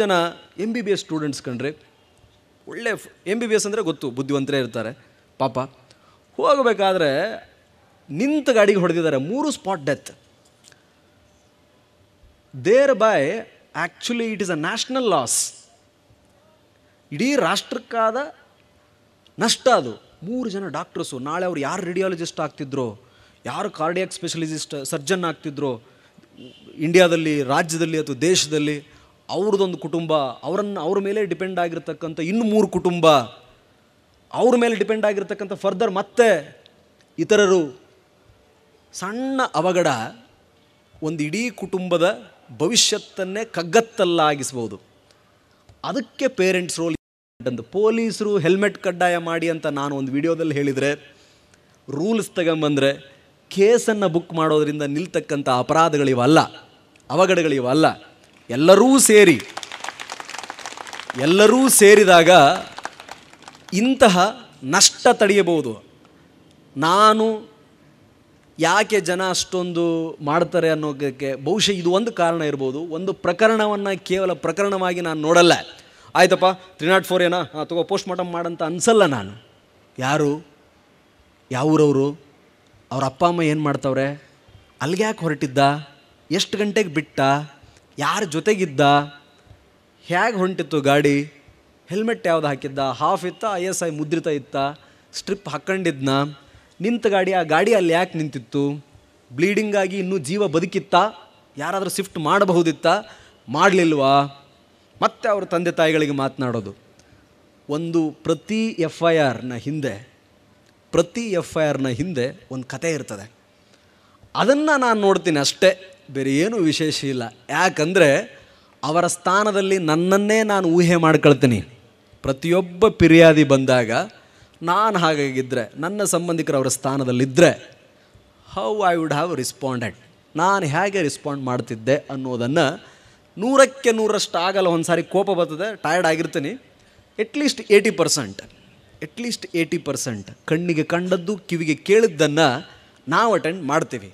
ಜನ M B B S students ಕಂಡ್ರೆ ಒಳ್ಳೆ ಎಮ್ ಬಿ ಬಿ ಎಸ್ ಅಂದರೆ ಗೊತ್ತು ಬುದ್ಧಿವಂತರೇ ಇರ್ತಾರೆ ಪಾಪ ಹೋಗಬೇಕಾದ್ರೆ ನಿಂತ ಗಾಡಿಗೆ ಹೊಡೆದಿದ್ದಾರೆ ಮೂರು spot death thereby actually it is a national loss ಇಡೀ ರಾಷ್ಟ್ರಕ್ಕಾದ ನಷ್ಟ ಅದು ಮೂರು ಜನ ಡಾಕ್ಟರ್ಸು ನಾಳೆ ಅವ್ರು ಯಾರು ರೇಡಿಯಾಲಜಿಸ್ಟ್ ಆಗ್ತಿದ್ರು ಯಾರು ಕಾರ್ಡಿಯಾಕ್ ಸ್ಪೆಷಲಿಸ್ಟ್ ಸರ್ಜನ್ ಆಗ್ತಿದ್ರು ಇಂಡಿಯಾದಲ್ಲಿ ರಾಜ್ಯದಲ್ಲಿ ಅಥವಾ ದೇಶದಲ್ಲಿ ಅವ್ರದ್ದೊಂದು ಕುಟುಂಬ ಅವರನ್ನು ಅವ್ರ ಮೇಲೆ ಡಿಪೆಂಡ್ ಆಗಿರ್ತಕ್ಕಂಥ ಇನ್ನು ಮೂರು ಕುಟುಂಬ ಅವ್ರ ಮೇಲೆ ಡಿಪೆಂಡ್ ಆಗಿರ್ತಕ್ಕಂಥ ಫರ್ದರ್ ಮತ್ತೆ ಇತರರು ಸಣ್ಣ ಅವಘಡ ಒಂದು ಇಡೀ ಕುಟುಂಬದ ಭವಿಷ್ಯತ್ತನ್ನೇ ಕಗ್ಗತ್ತಲ್ಲಾಗಿಸ್ಬೋದು ಅದಕ್ಕೆ ಪೇರೆಂಟ್ಸ್ ರೋಲ್ ಅಂತ ಪೊಲೀಸರು ಹೆಲ್ಮೆಟ್ ಕಡ್ಡಾಯ ಮಾಡಿ ಅಂತ ನಾನು ಒಂದು ವಿಡಿಯೋದಲ್ಲಿ ಹೇಳಿದರೆ ರೂಲ್ಸ್ ತಗೊಂಬಂದರೆ ಕೇಸನ್ನು ಬುಕ್ ಮಾಡೋದರಿಂದ ನಿಲ್ತಕ್ಕಂಥ ಅಪರಾಧಗಳಿವಲ್ಲ ಅವಘಡಗಳಿವಲ್ಲ ಎಲ್ಲರೂ ಸೇರಿ ಎಲ್ಲರೂ ಸೇರಿದಾಗ ಇಂತಹ ನಷ್ಟ ತಡೆಯಬಹುದು ನಾನು ಯಾಕೆ ಜನ ಅಷ್ಟೊಂದು ಮಾಡ್ತಾರೆ ಅನ್ನೋದಕ್ಕೆ ಬಹುಶಃ ಇದು ಒಂದು ಕಾರಣ ಇರ್ಬೋದು ಒಂದು ಪ್ರಕರಣವನ್ನು ಕೇವಲ ಪ್ರಕರಣವಾಗಿ ನಾನು ನೋಡಲ್ಲ ಆಯ್ತಪ್ಪ ತ್ರೀ ನಾಟ್ ಫೋರ್ ಏನಾ ಹಾಂ ತಗೋ ಪೋಸ್ಟ್ ಮಾರ್ಟಮ್ ಮಾಡಂತ ಅನಿಸಲ್ಲ ನಾನು ಯಾರು ಯಾವೂರವರು ಅವ್ರ ಅಪ್ಪ ಅಮ್ಮ ಏನು ಮಾಡ್ತವ್ರೆ ಅಲ್ಲಿಗೆ ಯಾಕೆ ಹೊರಟಿದ್ದ ಎಷ್ಟು ಗಂಟೆಗೆ ಬಿಟ್ಟ ಯಾರ ಜೊತೆಗಿದ್ದ ಹೇಗೆ ಹೊಂಟಿತ್ತು ಗಾಡಿ ಹೆಲ್ಮೆಟ್ ಯಾವ್ದು ಹಾಕಿದ್ದ ಹಾಫ್ ಇತ್ತ ಐ ಎಸ್ ಐ ಮುದ್ರಿತ ಇತ್ತ ಸ್ಟ್ರಿಪ್ ಹಾಕ್ಕೊಂಡಿದ್ನ ನಿಂತ ಗಾಡಿ ಆ ಗಾಡಿ ಅಲ್ಲಿ ಯಾಕೆ ನಿಂತಿತ್ತು ಬ್ಲೀಡಿಂಗಾಗಿ ಇನ್ನೂ ಜೀವ ಬದುಕಿತ್ತ ಯಾರಾದರೂ ಶಿಫ್ಟ್ ಮಾಡಬಹುದಿತ್ತ ಮಾಡಲಿಲ್ವಾ ಮತ್ತೆ ಅವ್ರ ತಂದೆ ತಾಯಿಗಳಿಗೆ ಮಾತನಾಡೋದು ಒಂದು ಪ್ರತಿ ಎಫ್ ಐ ಆರ್ನ ಹಿಂದೆ ಪ್ರತಿ ಎಫ್ ಐ ಆರ್ನ ಹಿಂದೆ ಒಂದು ಕತೆ ಇರ್ತದೆ ಅದನ್ನು ನಾನು ನೋಡ್ತೀನಿ ಅಷ್ಟೇ ಬೇರೆ ಏನೂ ವಿಶೇಷ ಇಲ್ಲ ಯಾಕಂದರೆ ಅವರ ಸ್ಥಾನದಲ್ಲಿ ನನ್ನನ್ನೇ ನಾನು ಊಹೆ ಮಾಡ್ಕೊಳ್ತೀನಿ ಪ್ರತಿಯೊಬ್ಬ ಫಿರ್ಯಾದಿ ಬಂದಾಗ ನಾನು ಹಾಗಾಗಿದ್ದರೆ ನನ್ನ ಸಂಬಂಧಿಕರು ಅವರ ಸ್ಥಾನದಲ್ಲಿದ್ದರೆ how I would have responded ನಾನು ಹೇಗೆ ರಿಸ್ಪಾಂಡ್ ಮಾಡ್ತಿದ್ದೆ ಅನ್ನೋದನ್ನು ನೂರಕ್ಕೆ ನೂರಷ್ಟು ಆಗಲ್ಲ ಒಂದು ಸಾರಿ ಕೋಪ ಬರ್ತದೆ ಟಯರ್ಡ್ ಆಗಿರ್ತೀನಿ at least eighty percent at least eighty percent ಕಣ್ಣಿಗೆ ಕಂಡದ್ದು ಕಿವಿಗೆ ಕೇಳಿದ್ದನ್ನು ನಾವು ಅಟೆಂಡ್ ಮಾಡ್ತೀವಿ